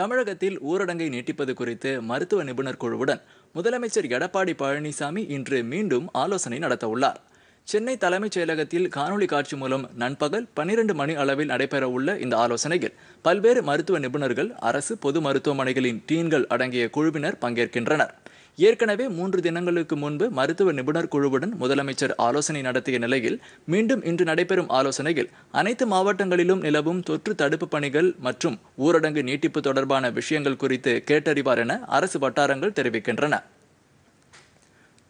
தமிழகத்தில் ஊரடங்கை நீட்டிப்பது குறித்து மருத்துவ நிபுணர் குழுவுடன் முதலமைச்சர் எடப்பாடி பழனிசாமி இன்று மீண்டும் ஆலோசனை நடத்தவுள்ளார் சென்னை தலைமைச் செயலகத்தில் காணொலி காட்சி மூலம் நண்பகல் பன்னிரண்டு மணி அளவில் நடைபெறவுள்ள இந்த ஆலோசனையில் பல்வேறு மருத்துவ நிபுணர்கள் அரசு பொது மருத்துவமனைகளின் டீன்கள் அடங்கிய குழுவினர் பங்கேற்கின்றனர் ஏற்கனவே மூன்று தினங்களுக்கு முன்பு மருத்துவ நிபுணர் குழுவுடன் முதலமைச்சர் ஆலோசனை நடத்திய நிலையில் மீண்டும் இன்று நடைபெறும் ஆலோசனையில் அனைத்து மாவட்டங்களிலும் நிலவும் தொற்று தடுப்பு பணிகள் மற்றும் ஊரடங்கு நீட்டிப்பு தொடர்பான விஷயங்கள் குறித்து கேட்டறிவார் என அரசு வட்டாரங்கள் தெரிவிக்கின்றன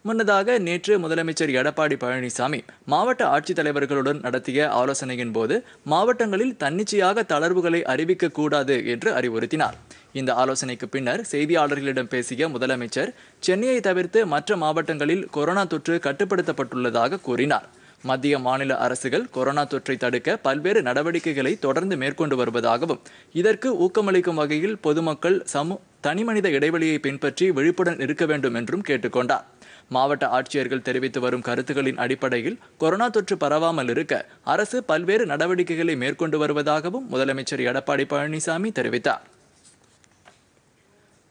முன்னதாக நேற்று முதலமைச்சர் எடப்பாடி பழனிசாமி மாவட்ட ஆட்சித்தலைவர்களுடன் நடத்திய ஆலோசனையின் போது மாவட்டங்களில் தன்னிச்சையாக தளர்வுகளை அறிவிக்கக்கூடாது என்று அறிவுறுத்தினார் இந்த ஆலோசனைக்கு பின்னர் செய்தியாளர்களிடம் பேசிய முதலமைச்சர் சென்னையை தவிர்த்து மற்ற மாவட்டங்களில் கொரோனா தொற்று கட்டுப்படுத்தப்பட்டுள்ளதாக கூறினார் மத்திய மாநில அரசுகள் கொரோனா தொற்றை தடுக்க பல்வேறு நடவடிக்கைகளை தொடர்ந்து மேற்கொண்டு வருவதாகவும் இதற்கு ஊக்கமளிக்கும் வகையில் பொதுமக்கள் சமு தனிமனித இடைவெளியை பின்பற்றி விழிப்புடன் இருக்க வேண்டும் என்றும் கேட்டுக்கொண்டார் மாவட்ட ஆட்சியர்கள் தெரிவித்து வரும் கருத்துகளின் அடிப்படையில் கொரோனா தொற்று பரவாமல் இருக்க அரசு பல்வேறு நடவடிக்கைகளை மேற்கொண்டு வருவதாகவும் முதலமைச்சர் எடப்பாடி பழனிசாமி தெரிவித்தார்